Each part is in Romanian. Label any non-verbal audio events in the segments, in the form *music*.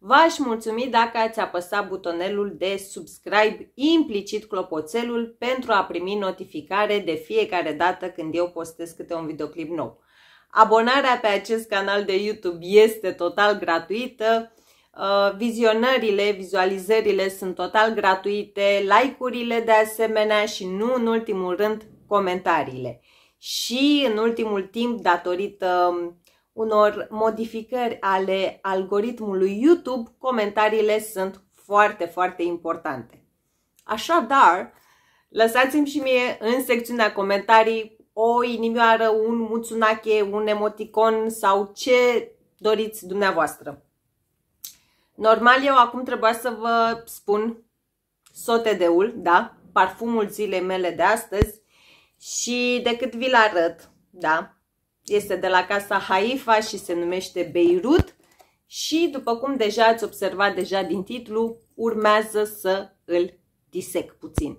V-aș mulțumi dacă ați apăsat butonelul de subscribe, implicit clopoțelul, pentru a primi notificare de fiecare dată când eu postez câte un videoclip nou. Abonarea pe acest canal de YouTube este total gratuită, uh, vizionările, vizualizările sunt total gratuite, like-urile de asemenea și nu în ultimul rând comentariile. Și în ultimul timp, datorită um, unor modificări ale algoritmului YouTube, comentariile sunt foarte, foarte importante. Așadar, lăsați-mi și mie în secțiunea comentarii o inimioară, un muțunache, un emoticon sau ce doriți dumneavoastră. Normal, eu acum trebuia să vă spun sotedeul, da? Parfumul zilei mele de astăzi și decât vi-l arăt, da? Este de la casa Haifa și se numește Beirut și, după cum deja ați observat deja din titlu, urmează să îl disec puțin.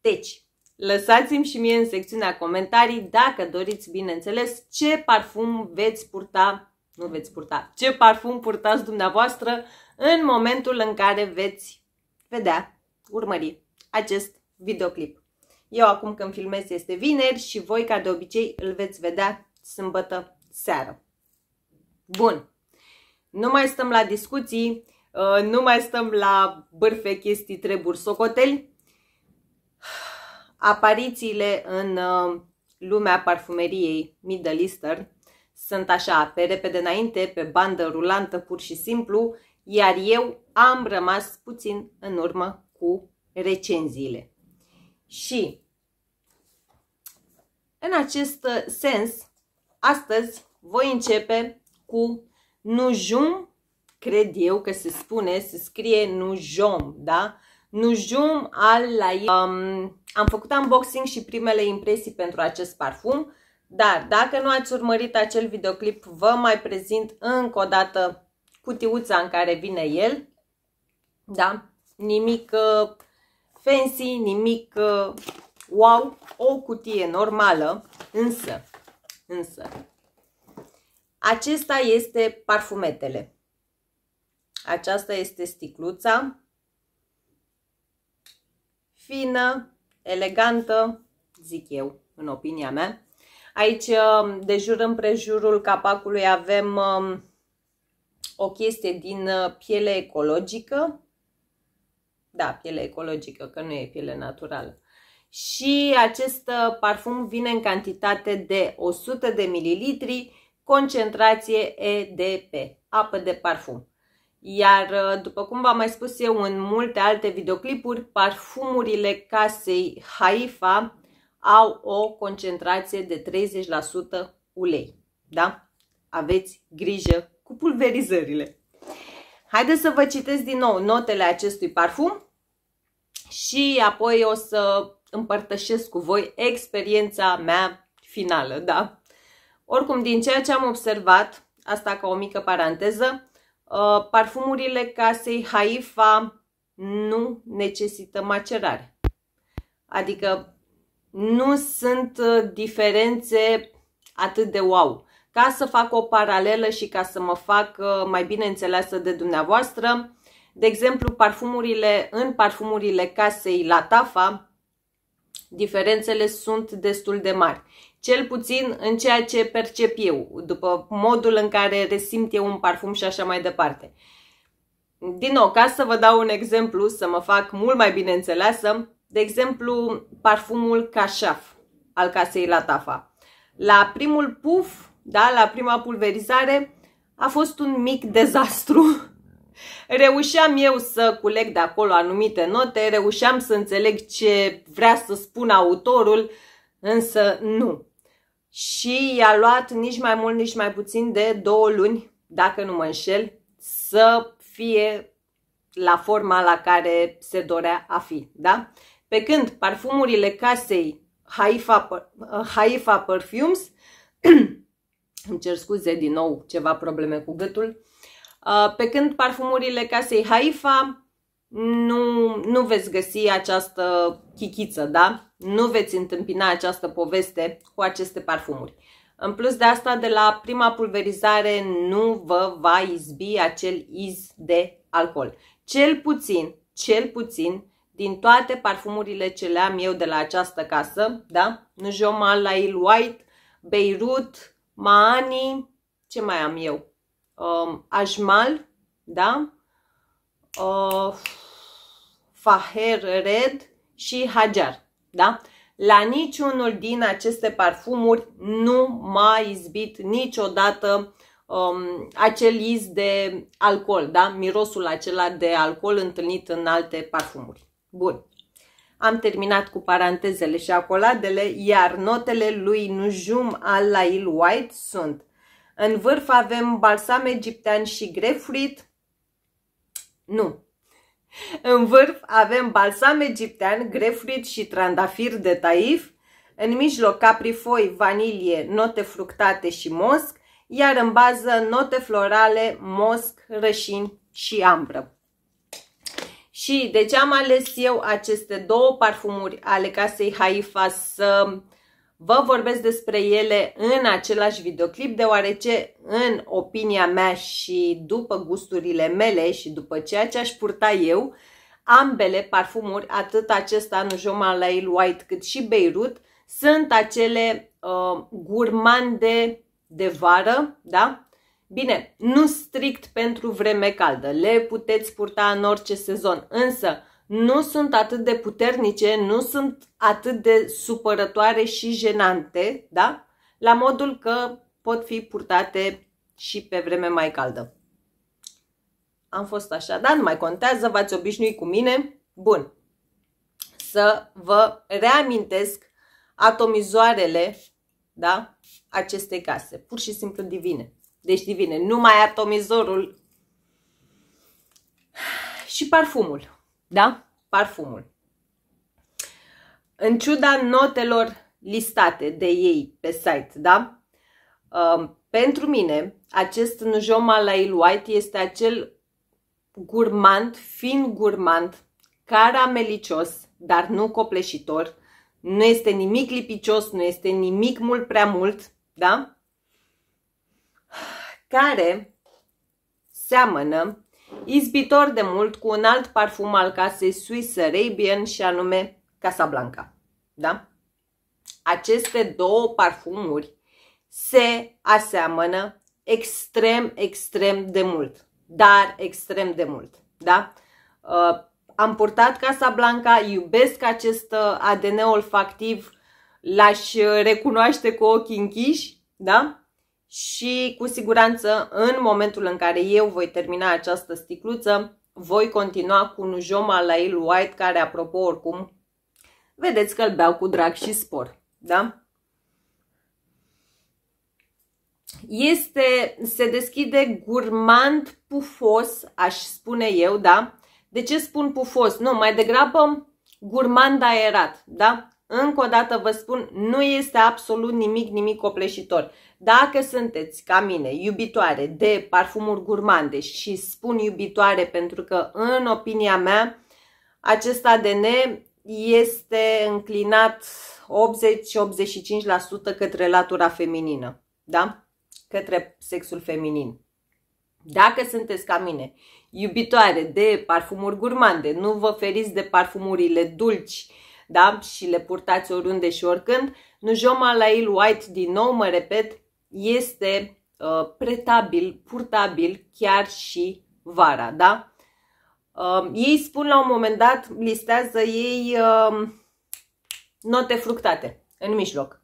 Deci, lăsați-mi și mie în secțiunea comentarii, dacă doriți, bineînțeles, ce parfum veți purta, nu veți purta, ce parfum purtați dumneavoastră în momentul în care veți vedea, urmări acest videoclip. Eu acum când filmez este vineri și voi ca de obicei îl veți vedea sâmbătă seară. Bun, nu mai stăm la discuții, uh, nu mai stăm la bârfe, chestii, treburi, socoteli. Aparițiile în uh, lumea parfumeriei Middle Eastern sunt așa, pe repede înainte, pe bandă rulantă pur și simplu, iar eu am rămas puțin în urmă cu recenziile. Și în acest uh, sens, astăzi voi începe cu nujum, cred eu că se spune, se scrie nujum, da? Nujum al la um, Am făcut unboxing și primele impresii pentru acest parfum, dar dacă nu ați urmărit acel videoclip, vă mai prezint încă o dată cutiuța în care vine el. Da? Nimic uh, fancy, nimic uh, o au o cutie normală, însă, însă, acesta este parfumetele. Aceasta este sticluța, fină, elegantă, zic eu, în opinia mea. Aici, um, de jur împrejurul capacului, avem um, o chestie din uh, piele ecologică. Da, piele ecologică, că nu e piele naturală și acest uh, parfum vine în cantitate de 100 de ml, concentrație EDP, apă de parfum. Iar, uh, după cum v-am mai spus eu în multe alte videoclipuri, parfumurile casei Haifa au o concentrație de 30% ulei. Da? Aveți grijă cu pulverizările. Haideți să vă citesc din nou notele acestui parfum și apoi o să împărtășesc cu voi experiența mea finală, da? Oricum, din ceea ce am observat, asta ca o mică paranteză, uh, parfumurile casei Haifa nu necesită macerare. Adică nu sunt uh, diferențe atât de wow. Ca să fac o paralelă și ca să mă fac uh, mai bine înțeleasă de dumneavoastră, de exemplu, parfumurile, în parfumurile casei Latafa, diferențele sunt destul de mari. Cel puțin în ceea ce percep eu, după modul în care resimt eu un parfum și așa mai departe. Din nou, ca să vă dau un exemplu, să mă fac mult mai bine înțeleasă, de exemplu, parfumul Cașaf al casei la tafa. La primul puf, da, la prima pulverizare, a fost un mic dezastru *laughs* Reușeam eu să culeg de acolo anumite note, reușeam să înțeleg ce vrea să spună autorul, însă nu. Și i-a luat nici mai mult, nici mai puțin de două luni, dacă nu mă înșel, să fie la forma la care se dorea a fi, da? Pe când parfumurile casei Haifa, Haifa Perfumes, *clears throat* îmi cer scuze din nou ceva probleme cu gâtul, Uh, pe când parfumurile casei Haifa nu, nu veți găsi această chichiță, da? Nu veți întâmpina această poveste cu aceste parfumuri. În plus de asta, de la prima pulverizare nu vă va izbi acel iz de alcool. Cel puțin, cel puțin, din toate parfumurile ce le am eu de la această casă, da? Nujoma, Lail White, Beirut, Maani, ce mai am eu? um, ajmal, da? Uh, faher red și hajar, da? La niciunul din aceste parfumuri nu m-a izbit niciodată um, acel iz de alcool, da? Mirosul acela de alcool întâlnit în alte parfumuri. Bun. Am terminat cu parantezele și acoladele, iar notele lui Nujum al Lail White sunt în vârf avem balsam egiptean și grefrit. Nu. În vârf avem balsam egiptean, grefrit și trandafir de taif. În mijloc caprifoi, vanilie, note fructate și mosc, iar în bază note florale, mosc, rășini și ambră. Și de ce am ales eu aceste două parfumuri ale casei Haifa să Vă vorbesc despre ele în același videoclip, deoarece, în opinia mea și după gusturile mele și după ceea ce aș purta eu, ambele parfumuri, atât acesta Jomal Lail White cât și Beirut, sunt acele uh, gurmande de vară, da? Bine, nu strict pentru vreme caldă, le puteți purta în orice sezon, însă nu sunt atât de puternice, nu sunt atât de supărătoare și jenante, da? La modul că pot fi purtate și pe vreme mai caldă. Am fost așa, da, nu mai contează, v-ați obișnuit cu mine. Bun. Să vă reamintesc atomizoarele, da, acestei case. Pur și simplu divine. Deci divine. Numai atomizorul și parfumul. Da? Parfumul. În ciuda notelor listate de ei pe site, da? Uh, pentru mine, acest Njoma Lail White este acel gurmand, fin gurmand, caramelicios, dar nu copleșitor. Nu este nimic lipicios, nu este nimic mult prea mult, da? Care seamănă izbitor de mult cu un alt parfum al casei Swiss Arabian și anume Casablanca. Da? Aceste două parfumuri se aseamănă extrem, extrem de mult, dar extrem de mult. Da? Uh, am purtat Casablanca, iubesc acest uh, ADN olfactiv, l-aș uh, recunoaște cu ochii închiși, da? și cu siguranță în momentul în care eu voi termina această sticluță, voi continua cu un Joma la el White, care apropo oricum, vedeți că îl beau cu drag și spor, da? Este, se deschide gurmand pufos, aș spune eu, da? De ce spun pufos? Nu, mai degrabă gurmand aerat, da? Încă o dată vă spun, nu este absolut nimic, nimic copleșitor. Dacă sunteți ca mine iubitoare de parfumuri gurmande și spun iubitoare pentru că în opinia mea acest ADN este înclinat 80-85% către latura feminină, da? Către sexul feminin. Dacă sunteți ca mine iubitoare de parfumuri gurmande, nu vă feriți de parfumurile dulci, da? Și le purtați oriunde și oricând. Nujoma Lail White, din nou mă repet, este uh, pretabil, purtabil chiar și vara, da? Uh, ei spun la un moment dat, listează ei uh, note fructate în mijloc.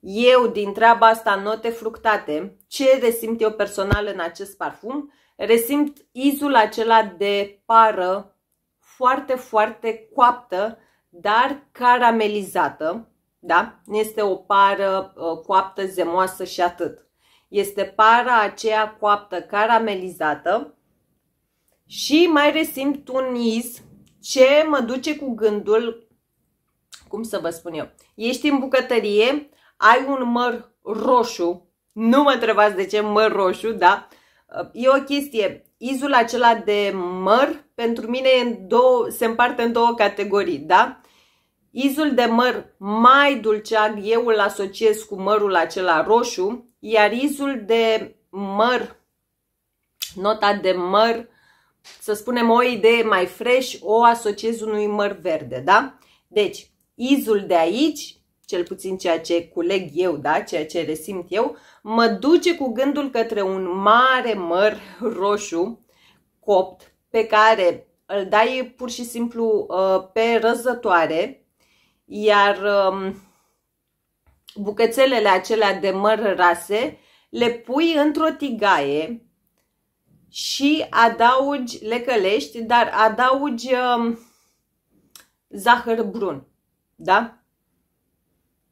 Eu din treaba asta, note fructate, ce resimt eu personal în acest parfum? Resimt izul acela de pară foarte, foarte coaptă, dar caramelizată da? Nu este o pară uh, coaptă, zemoasă și atât. Este para aceea coaptă caramelizată și mai resimt un iz ce mă duce cu gândul, cum să vă spun eu, ești în bucătărie, ai un măr roșu, nu mă întrebați de ce măr roșu, da? Uh, e o chestie, izul acela de măr pentru mine în două, se împarte în două categorii, da? Izul de măr mai dulceag eu îl asociez cu mărul acela roșu, iar izul de măr, nota de măr, să spunem o idee mai fresh, o asociez unui măr verde, da? Deci, izul de aici, cel puțin ceea ce culeg eu, da? ceea ce resimt eu, mă duce cu gândul către un mare măr roșu copt pe care îl dai pur și simplu uh, pe răzătoare, iar um, bucățelele acelea de măr rase le pui într-o tigaie și adaugi, le călești, dar adaugi um, zahăr brun, da?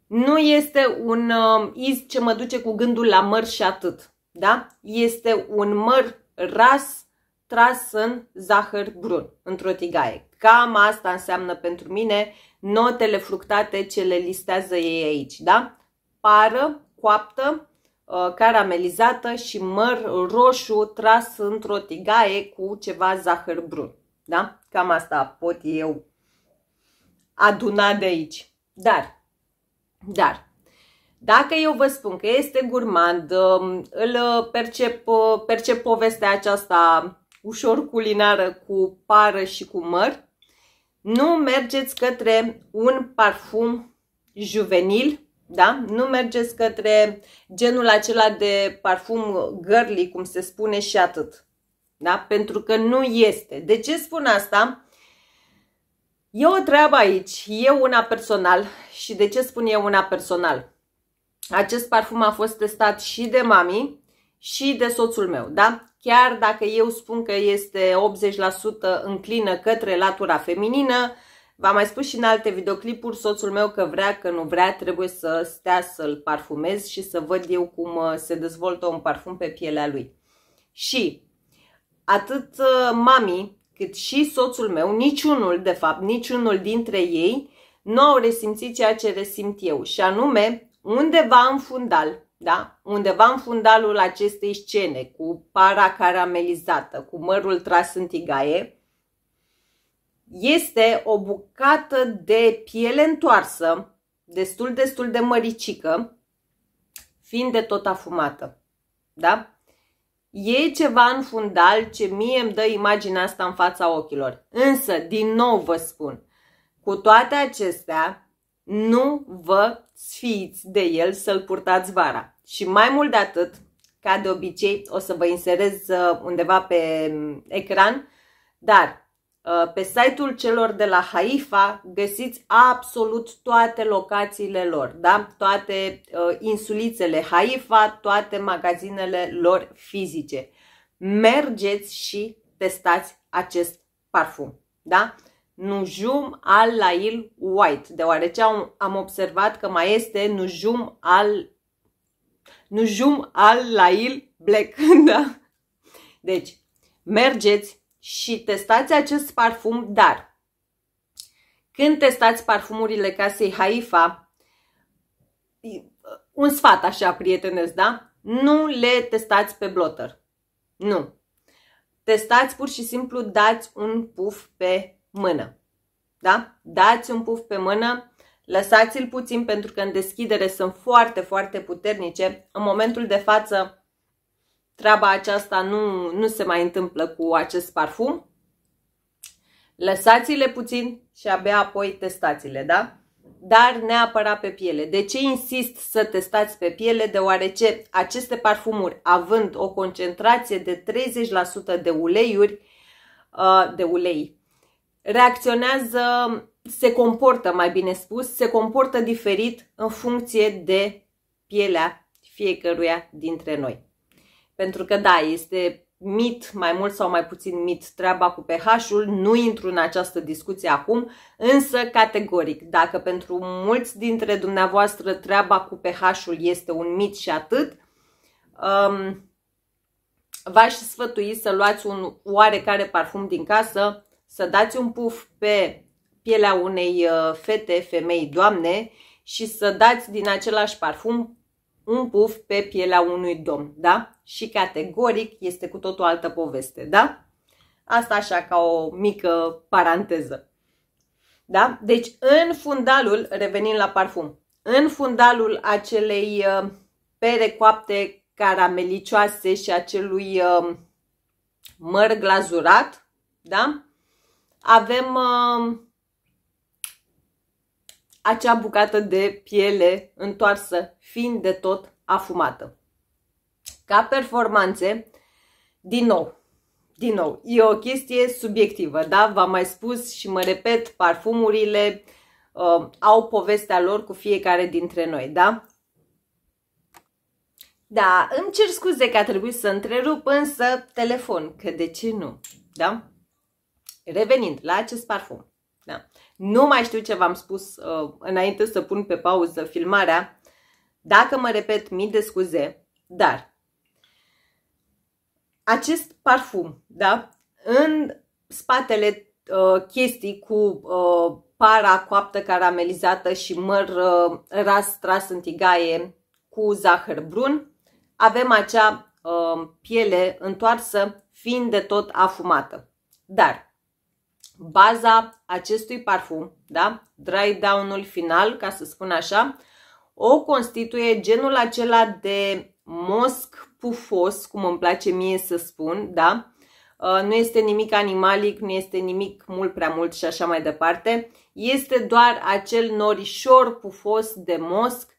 Nu este un um, iz ce mă duce cu gândul la măr și atât, da? Este un măr ras tras în zahăr brun, într-o tigaie. Cam asta înseamnă pentru mine notele fructate ce le listează ei aici, da? Pară, coaptă, uh, caramelizată și măr roșu tras într-o tigaie cu ceva zahăr brun. Da? Cam asta pot eu aduna de aici. Dar, dar, dacă eu vă spun că este gurmand, um, îl percep, uh, percep povestea aceasta ușor culinară cu pară și cu măr, nu mergeți către un parfum juvenil, da? Nu mergeți către genul acela de parfum girly, cum se spune și atât. Da? Pentru că nu este. De ce spun asta? E o treabă aici, e una personal și de ce spun eu una personal? Acest parfum a fost testat și de mami și de soțul meu, da? Chiar dacă eu spun că este 80% înclină către latura feminină, v-am mai spus și în alte videoclipuri, soțul meu că vrea, că nu vrea, trebuie să stea să-l parfumez și să văd eu cum uh, se dezvoltă un parfum pe pielea lui. Și atât uh, mami cât și soțul meu, niciunul de fapt, niciunul dintre ei, nu au resimțit ceea ce resimt eu și anume undeva în fundal da? undeva în fundalul acestei scene, cu para caramelizată, cu mărul tras în tigaie, este o bucată de piele întoarsă, destul, destul de măricică, fiind de tot afumată. Da? E ceva în fundal ce mie îmi dă imaginea asta în fața ochilor. Însă, din nou vă spun, cu toate acestea, nu vă sfiiți de el să-l purtați vara. Și mai mult de atât, ca de obicei, o să vă inserez uh, undeva pe um, ecran, dar uh, pe site-ul celor de la Haifa găsiți absolut toate locațiile lor, da? toate uh, insulițele Haifa, toate magazinele lor fizice. Mergeți și testați acest parfum. Da? Nujum al Lail White, deoarece am, am observat că mai este Nujum al Nujum al Lail Black. *laughs* da. Deci, mergeți și testați acest parfum, dar când testați parfumurile casei Haifa, un sfat așa, prietenesc, da? Nu le testați pe blotter. Nu. Testați pur și simplu, dați un puf pe mână. Da? Dați un puf pe mână, lăsați-l puțin pentru că în deschidere sunt foarte, foarte puternice. În momentul de față, treaba aceasta nu, nu se mai întâmplă cu acest parfum. Lăsați-le puțin și abia apoi testați-le, da? Dar neapărat pe piele. De ce insist să testați pe piele? Deoarece aceste parfumuri, având o concentrație de 30% de uleiuri, uh, de ulei, reacționează, se comportă, mai bine spus, se comportă diferit în funcție de pielea fiecăruia dintre noi. Pentru că da, este mit, mai mult sau mai puțin mit, treaba cu pH-ul, nu intru în această discuție acum, însă categoric, dacă pentru mulți dintre dumneavoastră treaba cu pH-ul este un mit și atât, um, v-aș sfătui să luați un oarecare parfum din casă să dați un puf pe pielea unei uh, fete, femei, doamne și să dați din același parfum un puf pe pielea unui domn, da? Și categoric este cu tot o altă poveste, da? Asta așa ca o mică paranteză. Da? Deci în fundalul, revenind la parfum, în fundalul acelei uh, pere coapte caramelicioase și acelui uh, măr glazurat, da? avem uh, acea bucată de piele întoarsă, fiind de tot afumată. Ca performanțe, din nou, din nou, e o chestie subiectivă, da? V-am mai spus și mă repet, parfumurile uh, au povestea lor cu fiecare dintre noi, da? Da, îmi cer scuze că a trebuit să întrerup, însă telefon, că de ce nu, da? Revenind la acest parfum, da? nu mai știu ce v-am spus uh, înainte să pun pe pauză filmarea, dacă mă repet, mii de scuze, dar acest parfum, da, în spatele uh, chestii cu uh, para coaptă caramelizată și măr uh, ras tras în tigaie cu zahăr brun, avem acea uh, piele întoarsă fiind de tot afumată. Dar baza acestui parfum, da? dry down-ul final, ca să spun așa, o constituie genul acela de mosc pufos, cum îmi place mie să spun, da? Uh, nu este nimic animalic, nu este nimic mult prea mult și așa mai departe. Este doar acel norișor pufos de mosc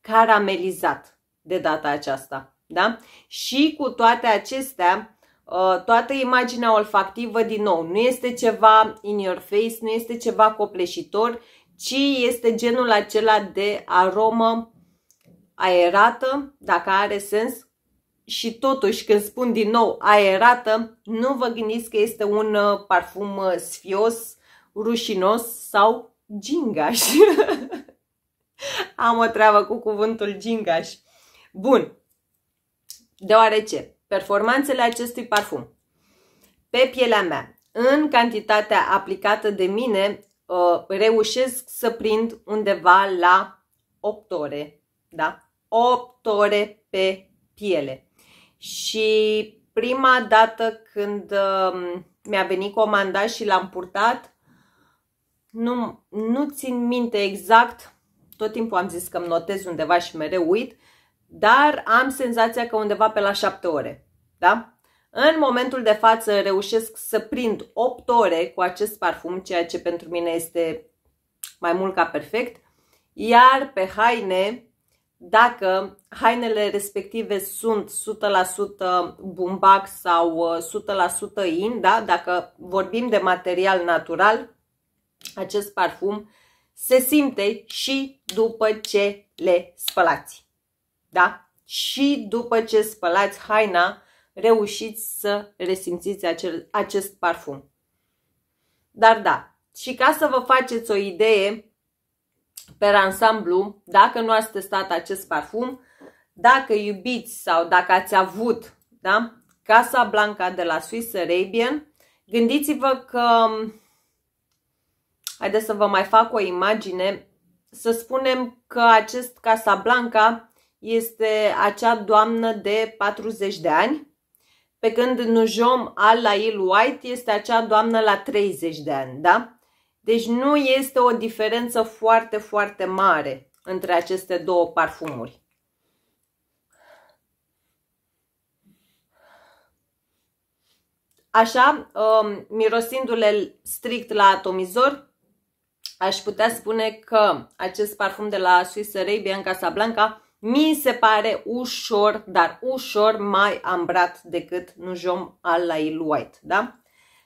caramelizat de data aceasta, da? Și cu toate acestea, Uh, toată imaginea olfactivă din nou. Nu este ceva in your face, nu este ceva copleșitor, ci este genul acela de aromă aerată, dacă are sens. Și totuși, când spun din nou aerată, nu vă gândiți că este un uh, parfum uh, sfios, rușinos sau gingaș. *laughs* Am o treabă cu cuvântul gingaș. Bun, deoarece Performanțele acestui parfum pe pielea mea, în cantitatea aplicată de mine, ă, reușesc să prind undeva la 8 ore, da? 8 ore pe piele. Și prima dată când ă, mi-a venit comanda și l-am purtat, nu, nu țin minte exact, tot timpul am zis că îmi notez undeva și mereu uit, dar am senzația că undeva pe la 7 ore. Da? În momentul de față reușesc să prind 8 ore cu acest parfum, ceea ce pentru mine este mai mult ca perfect. Iar pe haine, dacă hainele respective sunt 100% bumbac sau 100% in, da? dacă vorbim de material natural, acest parfum se simte și după ce le spălați. Da? Și după ce spălați haina, reușiți să resimțiți acel, acest parfum. Dar da, și ca să vă faceți o idee pe ansamblu, dacă nu ați testat acest parfum, dacă iubiți sau dacă ați avut da? Casa Blanca de la Swiss Arabian, gândiți-vă că, haideți să vă mai fac o imagine, să spunem că acest Casa Blanca este acea doamnă de 40 de ani, pe când Nujom Al-Lail White este acea doamnă la 30 de ani, da? Deci nu este o diferență foarte, foarte mare între aceste două parfumuri. Așa, um, mirosindu-le strict la atomizor, aș putea spune că acest parfum de la Swiss Arabia în Casablanca mi se pare ușor, dar ușor mai ambrat decât Nujom al Lail White, da?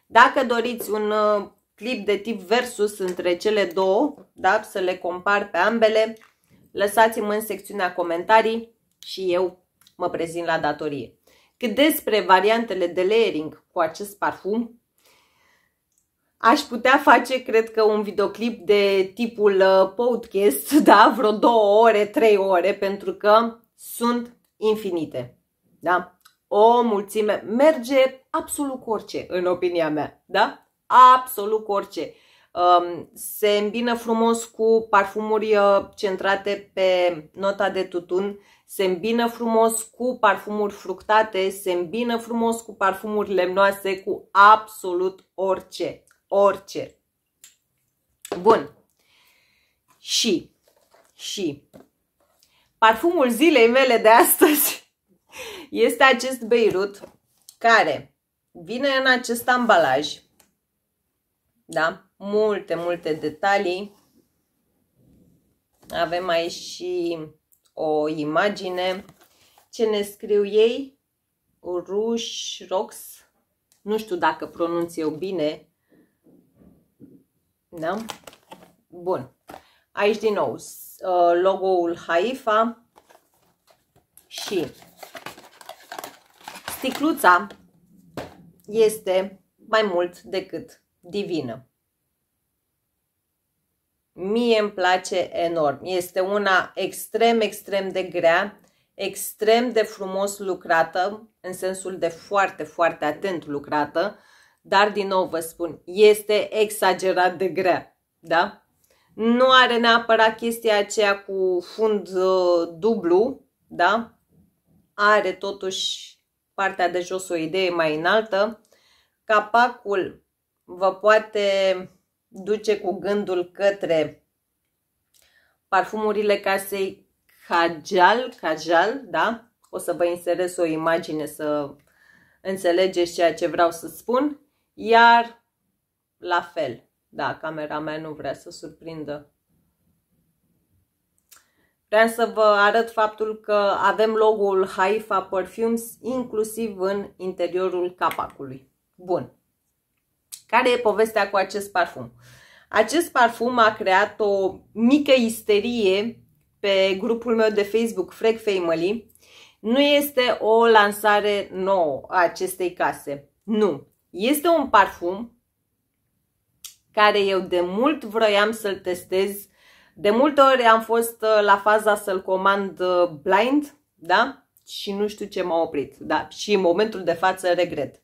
Dacă doriți un uh, clip de tip versus între cele două, da? Să le compar pe ambele, lăsați-mă în secțiunea comentarii și eu mă prezint la datorie. Cât despre variantele de layering cu acest parfum, aș putea face, cred că, un videoclip de tipul uh, podcast, *laughs* da, vreo două ore, trei ore, pentru că sunt infinite, da? O mulțime, merge absolut cu orice, în opinia mea, da? Absolut cu orice. Um, se îmbină frumos cu parfumuri uh, centrate pe nota de tutun, se îmbină frumos cu parfumuri fructate, se îmbină frumos cu parfumuri lemnoase, cu absolut orice orice. Bun. Și, și, parfumul zilei mele de astăzi *laughs* este acest Beirut care vine în acest ambalaj. Da? Multe, multe detalii. Avem aici și o imagine. Ce ne scriu ei? Ruș Rox. Nu știu dacă pronunț eu bine da? Bun. Aici din nou uh, logo-ul Haifa și sticluța este mai mult decât divină. Mie îmi place enorm. Este una extrem, extrem de grea, extrem de frumos lucrată, în sensul de foarte, foarte atent lucrată, dar, din nou vă spun, este exagerat de grea, da? Nu are neapărat chestia aceea cu fund uh, dublu, da? Are totuși partea de jos o idee mai înaltă. Capacul vă poate duce cu gândul către parfumurile casei Cajal, Cajal, da? O să vă inserez o imagine să înțelegeți ceea ce vreau să spun. Iar la fel, da, Camera mea nu vrea să surprindă. Vreau să vă arăt faptul că avem logo-ul Haifa Perfumes inclusiv în interiorul capacului. Bun. Care e povestea cu acest parfum? Acest parfum a creat o mică isterie pe grupul meu de Facebook, Freak Family. Nu este o lansare nouă a acestei case. Nu. Este un parfum care eu de mult vroiam să-l testez. De multe ori am fost uh, la faza să-l comand uh, blind, da? Și nu știu ce m-a oprit, da? Și în momentul de față regret.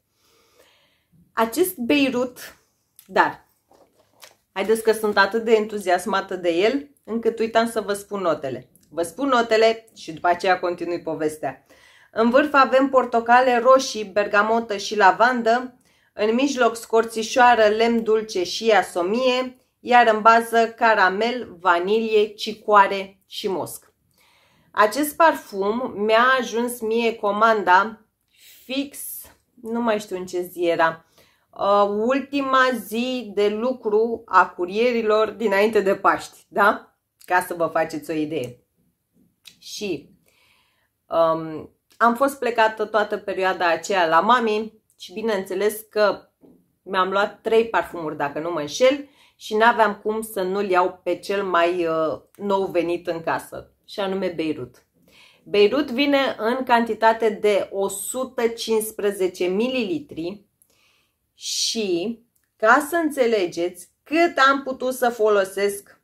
Acest Beirut, dar, haideți că sunt atât de entuziasmată de el, încât uitam să vă spun notele. Vă spun notele și după aceea continui povestea. În vârf avem portocale roșii, bergamotă și lavandă, în mijloc scorțișoară, lemn dulce și asomie, iar în bază caramel, vanilie, cicoare și mosc. Acest parfum mi-a ajuns mie comanda fix, nu mai știu în ce zi era, uh, ultima zi de lucru a curierilor dinainte de Paști, da? Ca să vă faceți o idee. Și um, am fost plecată toată perioada aceea la mami, și bineînțeles că mi-am luat trei parfumuri, dacă nu mă înșel, și n-aveam cum să nu-l iau pe cel mai uh, nou venit în casă, și anume Beirut. Beirut vine în cantitate de 115 ml și ca să înțelegeți cât am putut să folosesc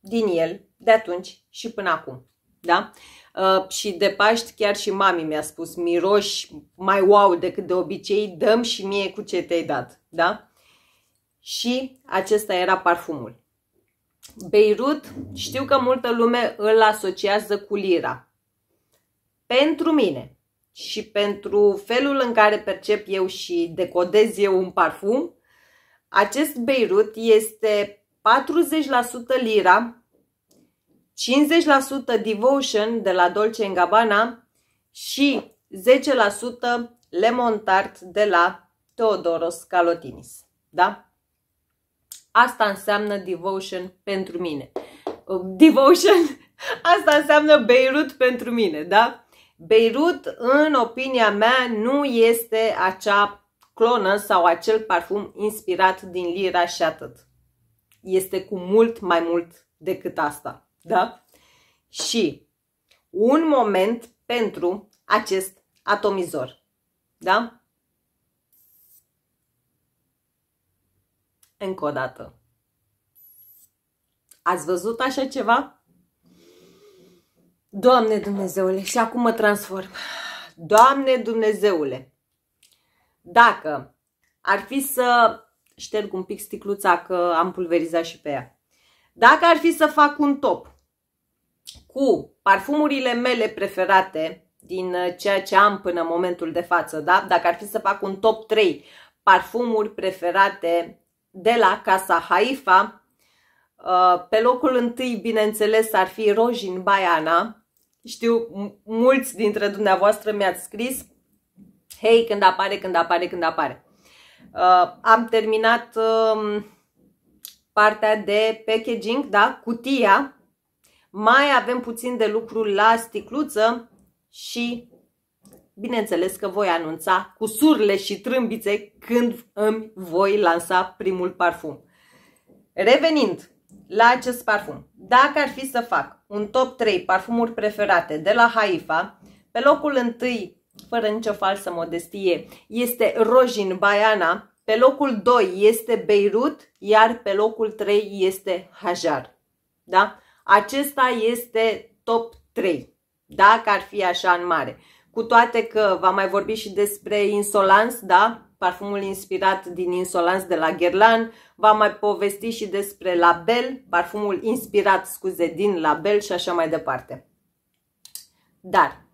din el de atunci și până acum. Da? Uh, și de Paști chiar și mami mi-a spus, miroși mai wow decât de obicei, dăm și mie cu ce te-ai dat, da? Și acesta era parfumul. Beirut, știu că multă lume îl asociază cu lira. Pentru mine și pentru felul în care percep eu și decodez eu un parfum, acest Beirut este 40% lira, 50% Devotion de la Dolce Gabbana și 10% Lemon Tart de la Teodoros Calotinis. Da? Asta înseamnă devotion pentru mine. Devotion, *laughs* asta înseamnă Beirut pentru mine, da? Beirut, în opinia mea, nu este acea clonă sau acel parfum inspirat din Lira și atât. Este cu mult mai mult decât asta. Da? Și un moment pentru acest atomizor. Da? Încă o dată. Ați văzut așa ceva? Doamne Dumnezeule, și acum mă transform. Doamne Dumnezeule, dacă ar fi să șterg un pic sticluța că am pulverizat și pe ea, dacă ar fi să fac un top cu parfumurile mele preferate din uh, ceea ce am până în momentul de față, da? Dacă ar fi să fac un top 3 parfumuri preferate de la Casa Haifa, uh, pe locul întâi, bineînțeles, ar fi Rojin Baiana. Știu, mulți dintre dumneavoastră mi-ați scris, hei, când apare, când apare, când apare. Uh, am terminat um, partea de packaging, da, cutia, mai avem puțin de lucru la sticluță și bineînțeles că voi anunța cu surle și trâmbițe când îmi voi lansa primul parfum. Revenind la acest parfum, dacă ar fi să fac un top 3 parfumuri preferate de la Haifa, pe locul întâi, fără nicio falsă modestie, este Rojin Baiana, pe locul 2 este Beirut, iar pe locul 3 este Hajar. Da? Acesta este top 3, dacă ar fi așa în mare. Cu toate că v-am mai vorbit și despre Insolans, da? Parfumul inspirat din Insolans de la Guerlain. V-am mai povestit și despre Label, parfumul inspirat, scuze, din Label și așa mai departe. Dar,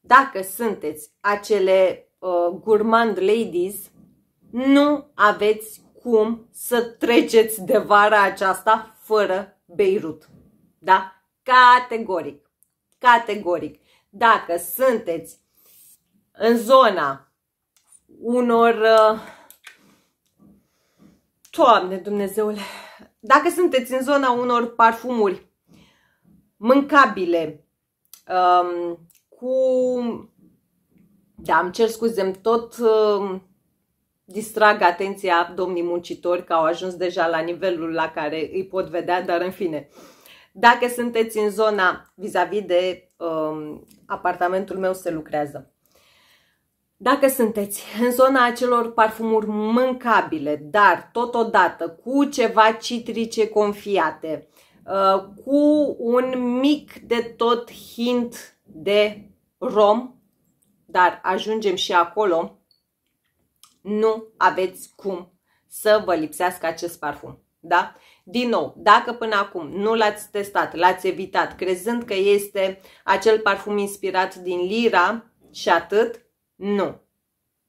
dacă sunteți acele uh, gourmand ladies, nu aveți cum să treceți de vara aceasta fără Beirut. Da? Categoric. Categoric. Dacă sunteți în zona unor... Uh, Doamne Dumnezeule! Dacă sunteți în zona unor parfumuri mâncabile, um, cu... Da, îmi cer scuze, tot... Uh, distrag atenția domnii muncitori că au ajuns deja la nivelul la care îi pot vedea, dar în fine. Dacă sunteți în zona vis-a-vis -vis de um, apartamentul meu se lucrează. Dacă sunteți în zona acelor parfumuri mâncabile, dar totodată cu ceva citrice confiate, uh, cu un mic de tot hint de rom, dar ajungem și acolo, nu aveți cum să vă lipsească acest parfum. Da? Din nou, dacă până acum nu l-ați testat, l-ați evitat, crezând că este acel parfum inspirat din lira și atât, nu.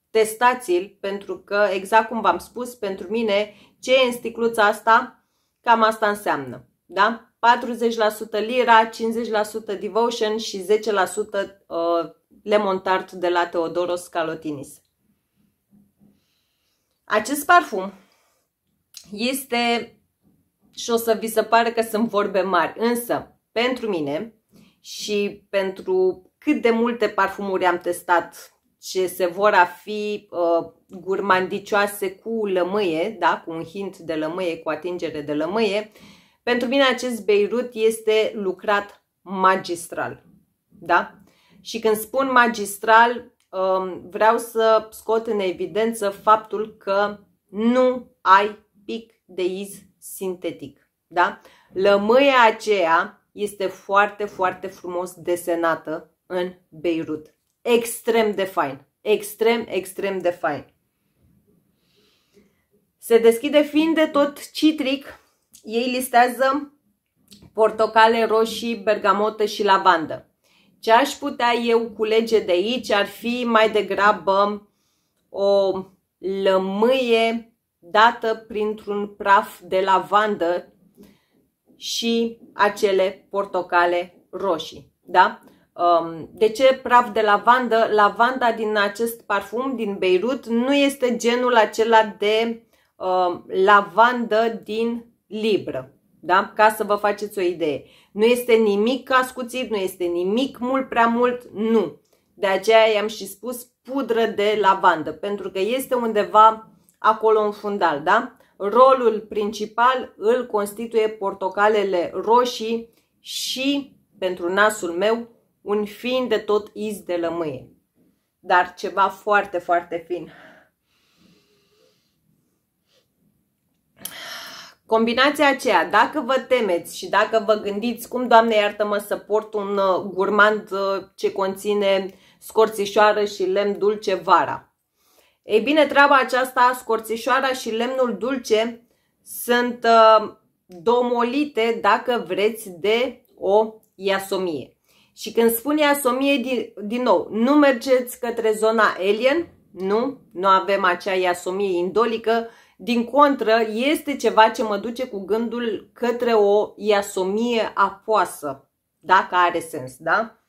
Testați-l pentru că, exact cum v-am spus, pentru mine ce e în sticluța asta, cam asta înseamnă. Da? 40% lira, 50% devotion și 10% uh, lemon tart de la Teodoros Calotinis. Acest parfum este și o să vi se pare că sunt vorbe mari, însă pentru mine și pentru cât de multe parfumuri am testat ce se vor a fi uh, gurmandicioase cu lămâie, da, cu un hint de lămâie, cu atingere de lămâie, pentru mine acest Beirut este lucrat magistral. Da? Și când spun magistral, Um, vreau să scot în evidență faptul că nu ai pic de iz sintetic. Da? Lămâia aceea este foarte, foarte frumos desenată în Beirut. Extrem de fain. Extrem, extrem de fain. Se deschide fiind de tot citric, ei listează portocale, roșii, bergamotă și lavandă. Ce aș putea eu culege de aici ar fi mai degrabă o lămâie dată printr-un praf de lavandă și acele portocale roșii. Da? Um, de ce praf de lavandă? Lavanda din acest parfum din Beirut nu este genul acela de um, lavandă din Libră, da? ca să vă faceți o idee. Nu este nimic ascuțit, nu este nimic mult prea mult, nu. De aceea i-am și spus pudră de lavandă, pentru că este undeva acolo în fundal, da? Rolul principal îl constituie portocalele roșii și, pentru nasul meu, un fin de tot iz de lămâie. Dar ceva foarte, foarte fin. Combinația aceea, dacă vă temeți și dacă vă gândiți cum, Doamne iartă-mă, să port un uh, gurmand uh, ce conține scorțișoară și lemn dulce vara. Ei bine, treaba aceasta, scorțișoara și lemnul dulce, sunt uh, domolite, dacă vreți, de o iasomie. Și când spun iasomie, din, din nou, nu mergeți către zona alien, nu, nu avem acea iasomie indolică, din contră, este ceva ce mă duce cu gândul către o iasomie apoasă, dacă are sens, da?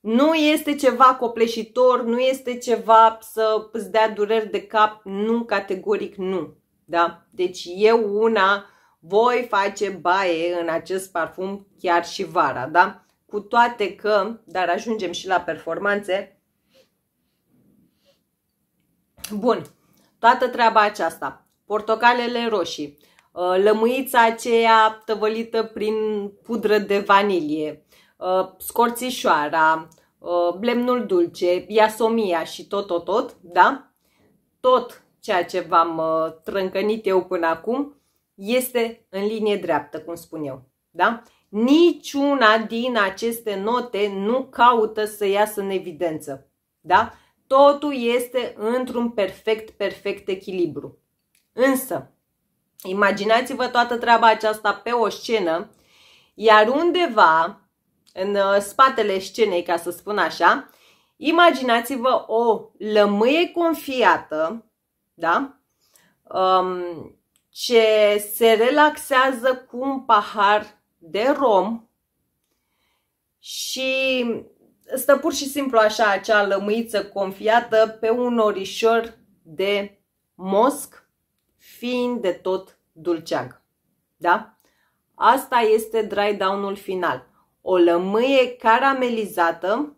Nu este ceva copleșitor, nu este ceva să îți dea dureri de cap, nu, categoric nu, da? Deci eu una voi face baie în acest parfum chiar și vara, da? Cu toate că, dar ajungem și la performanțe. Bun, toată treaba aceasta. Portocalele roșii, uh, lămâița aceea tăvălită prin pudră de vanilie, uh, scorțișoara, blemnul uh, dulce, iasomia și tot, tot, tot, da? Tot ceea ce v-am trâncănit eu până acum este în linie dreaptă, cum spun eu, da? Niciuna din aceste note nu caută să iasă în evidență, da? Totul este într-un perfect, perfect echilibru. Însă, imaginați-vă toată treaba aceasta pe o scenă, iar undeva, în uh, spatele scenei, ca să spun așa, imaginați-vă o lămâie confiată, da? Um, ce se relaxează cu un pahar de rom și stă pur și simplu așa acea lămâiță confiată pe un orișor de mosc, fiind de tot dulceag. Da? Asta este dry down-ul final. O lămâie caramelizată,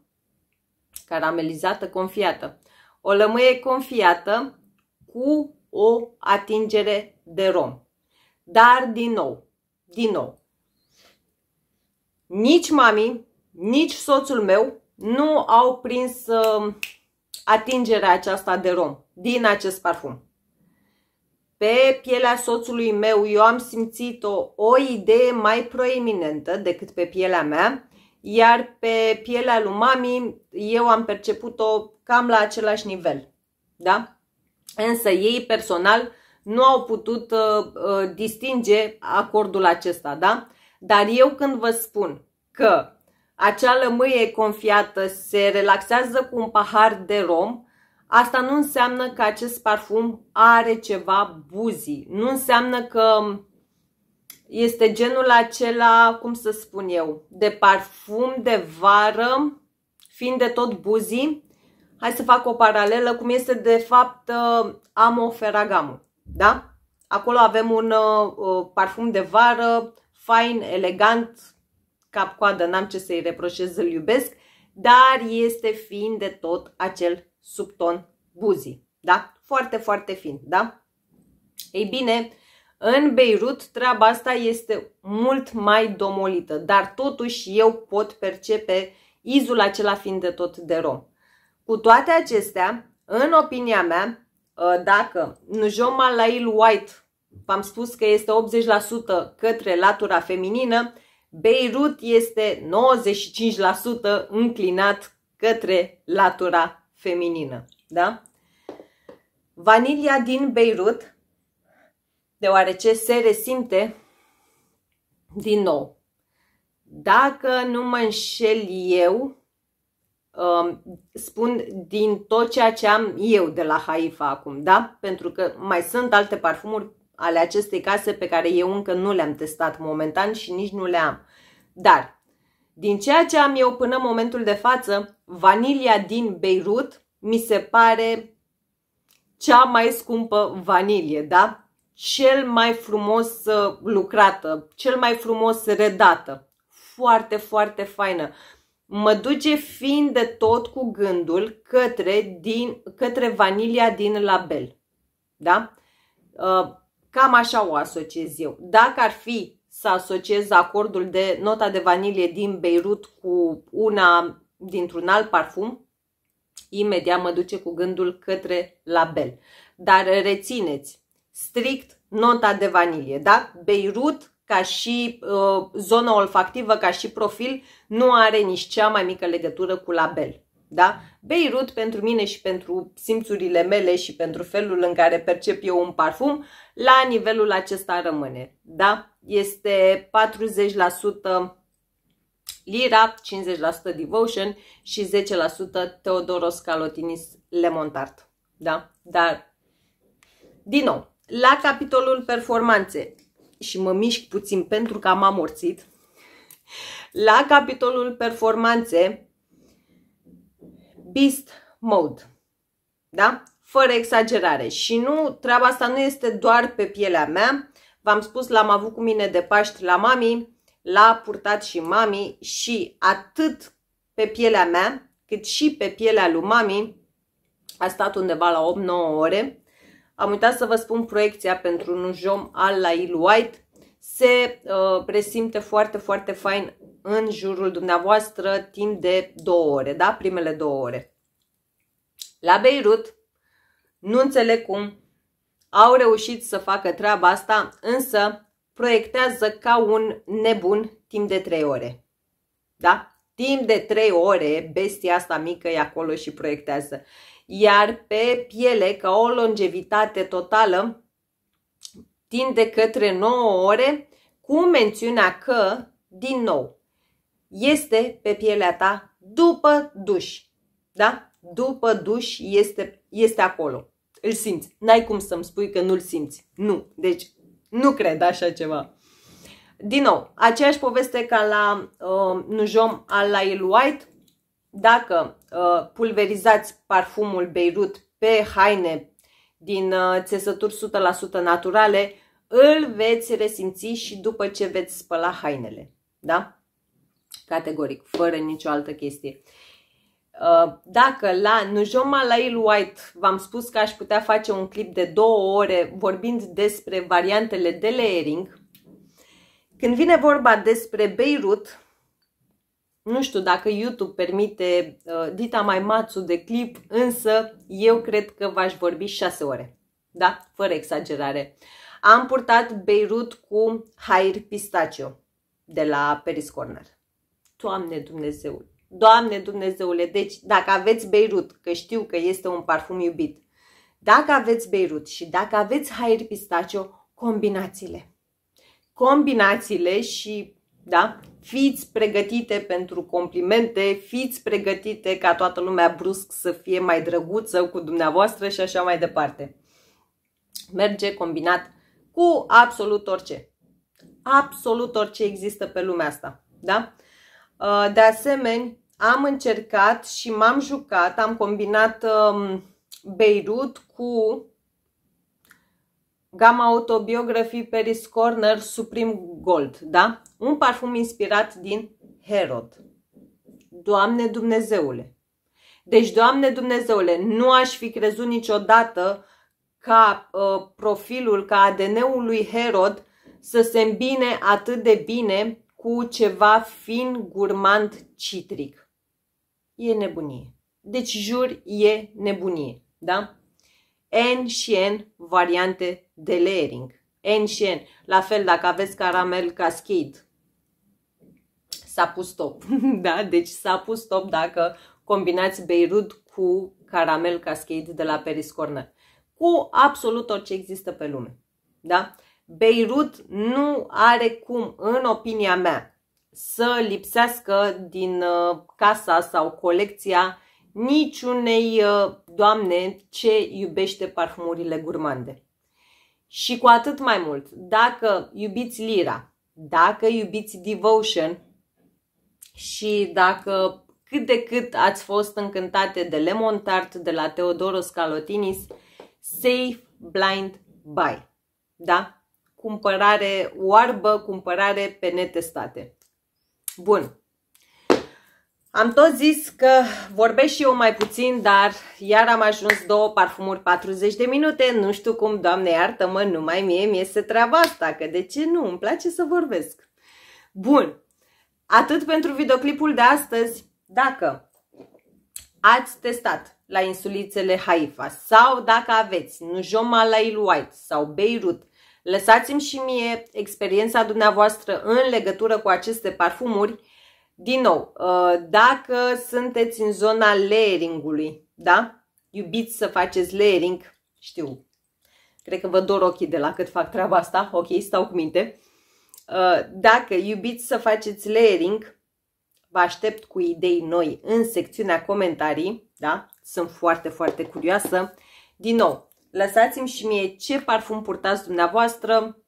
caramelizată confiată. O lămâie confiată cu o atingere de rom. Dar din nou, din nou, nici mami, nici soțul meu nu au prins uh, atingerea aceasta de rom din acest parfum. Pe pielea soțului meu eu am simțit o, o idee mai proeminentă decât pe pielea mea, iar pe pielea lui mami eu am perceput-o cam la același nivel. Da? Însă ei personal nu au putut uh, uh distinge acordul acesta, da? Dar eu când vă spun că acea lămâie confiată se relaxează cu un pahar de rom, asta nu înseamnă că acest parfum are ceva buzi. Nu înseamnă că este genul acela, cum să spun eu, de parfum de vară, fiind de tot buzi. Hai să fac o paralelă cum este de fapt uh, Amo Ferragamo, da? Acolo avem un uh, uh parfum de vară, fain, elegant, cap-coadă, n-am ce să-i reproșez, îl iubesc, dar este fin de tot acel subton buzii, da? Foarte, foarte fin, da? Ei bine, în Beirut treaba asta este mult mai domolită, dar totuși eu pot percepe izul acela fiind de tot de rom. Cu toate acestea, în opinia mea, ă, dacă Njom Malail White v-am spus că este 80% către latura feminină, Beirut este 95% înclinat către latura feminină. Da? Vanilia din Beirut, deoarece se resimte din nou. Dacă nu mă înșel eu, um, spun din tot ceea ce am eu de la Haifa acum, da? Pentru că mai sunt alte parfumuri ale acestei case pe care eu încă nu le-am testat momentan și nici nu le am. Dar, din ceea ce am eu până în momentul de față, vanilia din Beirut mi se pare cea mai scumpă vanilie, da? Cel mai frumos uh, lucrată, cel mai frumos redată. Foarte, foarte faină mă duce fiind de tot cu gândul către, din, către vanilia din label. Da? Uh, Cam așa o asociez eu. Dacă ar fi să asociez acordul de nota de vanilie din Beirut cu una dintr-un alt parfum, imediat mă duce cu gândul către label. Dar rețineți, strict nota de vanilie, da? Beirut ca și uh, zona olfactivă, ca și profil, nu are nici cea mai mică legătură cu label. Da? Beirut pentru mine și pentru simțurile mele și pentru felul în care percep eu un parfum, la nivelul acesta rămâne. Da? Este 40% Lira, 50% Devotion și 10% Teodoros Calotinis Lemon Tart. Da? Dar, din nou, la capitolul performanțe, și mă mișc puțin pentru că am amorțit, la capitolul performanțe, beast mode. Da? Fără exagerare. Și nu, treaba asta nu este doar pe pielea mea. V-am spus, l-am avut cu mine de Paști la mami, l-a purtat și mami și atât pe pielea mea, cât și pe pielea lui mami, a stat undeva la 8-9 ore. Am uitat să vă spun proiecția pentru un jom al la Il White. Se uh, presimte foarte, foarte fain în jurul dumneavoastră timp de două ore, da? Primele două ore. La Beirut, nu înțeleg cum, au reușit să facă treaba asta, însă proiectează ca un nebun timp de trei ore. Da? Timp de trei ore, bestia asta mică e acolo și proiectează. Iar pe piele, ca o longevitate totală, timp de către 9 ore, cu mențiunea că, din nou, este pe pielea ta după duș. Da? După duș este, este acolo. Îl simți. N-ai cum să-mi spui că nu-l simți. Nu. Deci nu cred așa ceva. Din nou, aceeași poveste ca la uh, Nujom al il White. Dacă uh, pulverizați parfumul Beirut pe haine din uh, țesături 100% naturale, îl veți resimți și după ce veți spăla hainele. Da? Categoric, fără nicio altă chestie. Uh, dacă la Nujom il White v-am spus că aș putea face un clip de două ore vorbind despre variantele de layering, când vine vorba despre Beirut, nu știu dacă YouTube permite uh, dita mai mațu de clip, însă eu cred că v-aș vorbi 6 ore. Da? Fără exagerare. Am purtat Beirut cu Hair Pistachio de la Paris Corner. Doamne Dumnezeul! Doamne Dumnezeule! Deci, dacă aveți Beirut, că știu că este un parfum iubit, dacă aveți Beirut și dacă aveți Hair Pistachio, combinațiile. Combinațiile și, da, fiți pregătite pentru complimente, fiți pregătite ca toată lumea brusc să fie mai drăguță cu dumneavoastră și așa mai departe. Merge combinat cu absolut orice. Absolut orice există pe lumea asta, da? Uh, de asemenea, am încercat și m-am jucat, am combinat um, Beirut cu gama autobiografii Paris Corner Supreme Gold, da? Un parfum inspirat din Herod. Doamne Dumnezeule! Deci, Doamne Dumnezeule, nu aș fi crezut niciodată ca uh, profilul, ca ADN-ul lui Herod să se îmbine atât de bine cu ceva fin gurmand citric. E nebunie. Deci, jur, e nebunie. Da? N și N variante de layering. N și N. La fel, dacă aveți caramel cascade, s-a pus top, *laughs* da? Deci s-a pus top dacă combinați Beirut cu caramel cascade de la Peris Cu absolut orice există pe lume. Da? Beirut nu are cum, în opinia mea, să lipsească din uh, casa sau colecția niciunei uh, doamne ce iubește parfumurile gurmande. Și cu atât mai mult, dacă iubiți lira, dacă iubiți devotion și dacă cât de cât ați fost încântate de Lemon Tart de la Teodoro Scalotinis, Safe Blind Buy. Da? cumpărare oarbă, cumpărare pe netestate. Bun. Am tot zis că vorbesc și eu mai puțin, dar iar am ajuns două parfumuri 40 de minute. Nu știu cum, doamne iartă-mă, numai mie mi este treaba asta, că de ce nu? Îmi place să vorbesc. Bun, atât pentru videoclipul de astăzi. Dacă ați testat la insulițele Haifa sau dacă aveți Nujoma la White sau Beirut Lăsați-mi și mie experiența dumneavoastră în legătură cu aceste parfumuri. Din nou, uh, dacă sunteți în zona layering-ului, da? Iubiți să faceți layering, știu, cred că vă dor ochii de la cât fac treaba asta, ok, stau cu minte. Uh, dacă iubiți să faceți layering, vă aștept cu idei noi în secțiunea comentarii, da? Sunt foarte, foarte curioasă. Din nou, lăsați-mi și mie ce parfum purtați dumneavoastră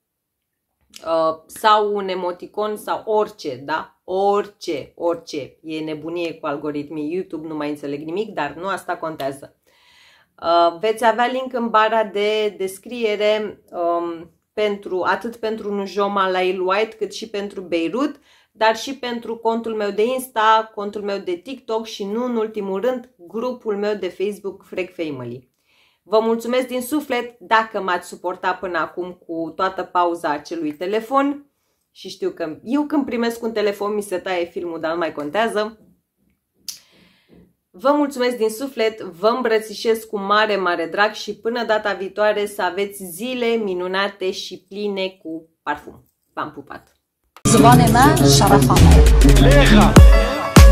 uh, sau un emoticon sau orice, da? Orice, orice. E nebunie cu algoritmii YouTube, nu mai înțeleg nimic, dar nu asta contează. Uh, veți avea link în bara de descriere um, pentru, atât pentru Nujoma la Il White cât și pentru Beirut, dar și pentru contul meu de Insta, contul meu de TikTok și nu în ultimul rând grupul meu de Facebook Frec Family. Vă mulțumesc din suflet dacă m-ați suportat până acum cu toată pauza acelui telefon și știu că eu când primesc un telefon mi se taie filmul, dar nu mai contează. Vă mulțumesc din suflet, vă îmbrățișez cu mare, mare drag și până data viitoare să aveți zile minunate și pline cu parfum. V-am pupat! Zvonena من